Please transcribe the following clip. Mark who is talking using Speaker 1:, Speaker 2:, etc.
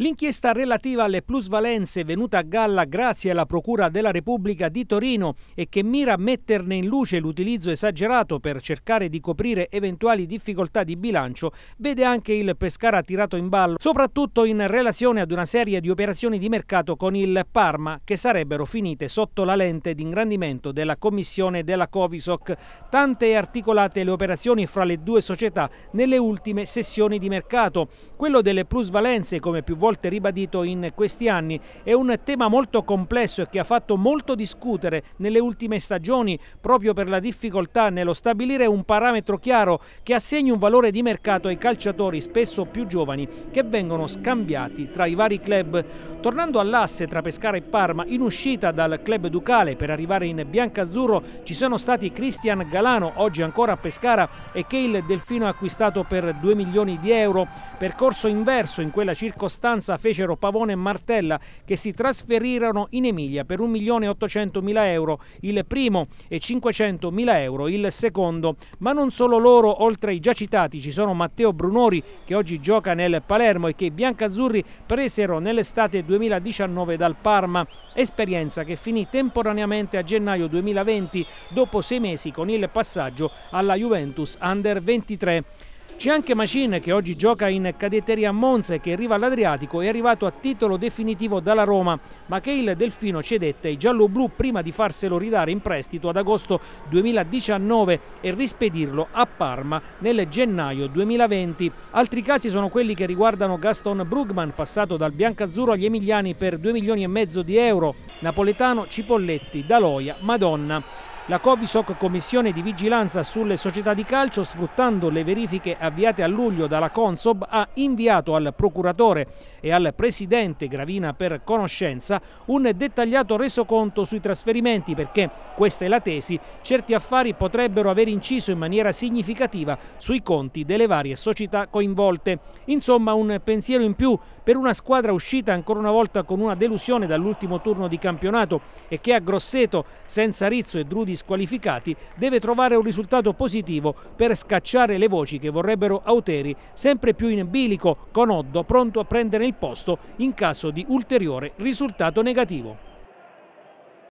Speaker 1: L'inchiesta relativa alle plusvalenze venuta a galla grazie alla Procura della Repubblica di Torino e che mira a metterne in luce l'utilizzo esagerato per cercare di coprire eventuali difficoltà di bilancio vede anche il Pescara tirato in ballo, soprattutto in relazione ad una serie di operazioni di mercato con il Parma che sarebbero finite sotto la lente di ingrandimento della Commissione della Covisoc. Tante e articolate le operazioni fra le due società nelle ultime sessioni di mercato. Quello delle plusvalenze, come più volte volte ribadito in questi anni. È un tema molto complesso e che ha fatto molto discutere nelle ultime stagioni proprio per la difficoltà nello stabilire un parametro chiaro che assegni un valore di mercato ai calciatori spesso più giovani che vengono scambiati tra i vari club. Tornando all'asse tra Pescara e Parma, in uscita dal club Ducale per arrivare in biancazzurro ci sono stati Cristian Galano, oggi ancora a Pescara, e che il Delfino ha acquistato per 2 milioni di euro. Percorso inverso in quella circostanza sostanza fecero Pavone e Martella che si trasferirono in Emilia per 1.800.000 euro il primo e 500.000 euro il secondo, ma non solo loro, oltre ai già citati ci sono Matteo Brunori che oggi gioca nel Palermo e che i biancazzurri presero nell'estate 2019 dal Parma, esperienza che finì temporaneamente a gennaio 2020 dopo sei mesi con il passaggio alla Juventus Under 23. C'è anche Macin che oggi gioca in cadetteria a Monza e che in riva all'Adriatico è arrivato a titolo definitivo dalla Roma, ma che il Delfino cedette ai gialloblu prima di farselo ridare in prestito ad agosto 2019 e rispedirlo a Parma nel gennaio 2020. Altri casi sono quelli che riguardano Gaston Brugman, passato dal biancazzurro agli emiliani per 2 milioni e mezzo di euro, Napoletano, Cipolletti, Daloia, Madonna. La Covisoc Commissione di Vigilanza sulle Società di Calcio, sfruttando le verifiche avviate a luglio dalla Consob, ha inviato al procuratore e al presidente Gravina per conoscenza un dettagliato resoconto sui trasferimenti perché, questa è la tesi, certi affari potrebbero aver inciso in maniera significativa sui conti delle varie società coinvolte. Insomma, un pensiero in più per una squadra uscita ancora una volta con una delusione dall'ultimo turno di campionato e che a Grosseto, senza Rizzo e Drudi squalificati deve trovare un risultato positivo per scacciare le voci che vorrebbero Auteri sempre più in bilico con Oddo pronto a prendere il posto in caso di ulteriore risultato negativo.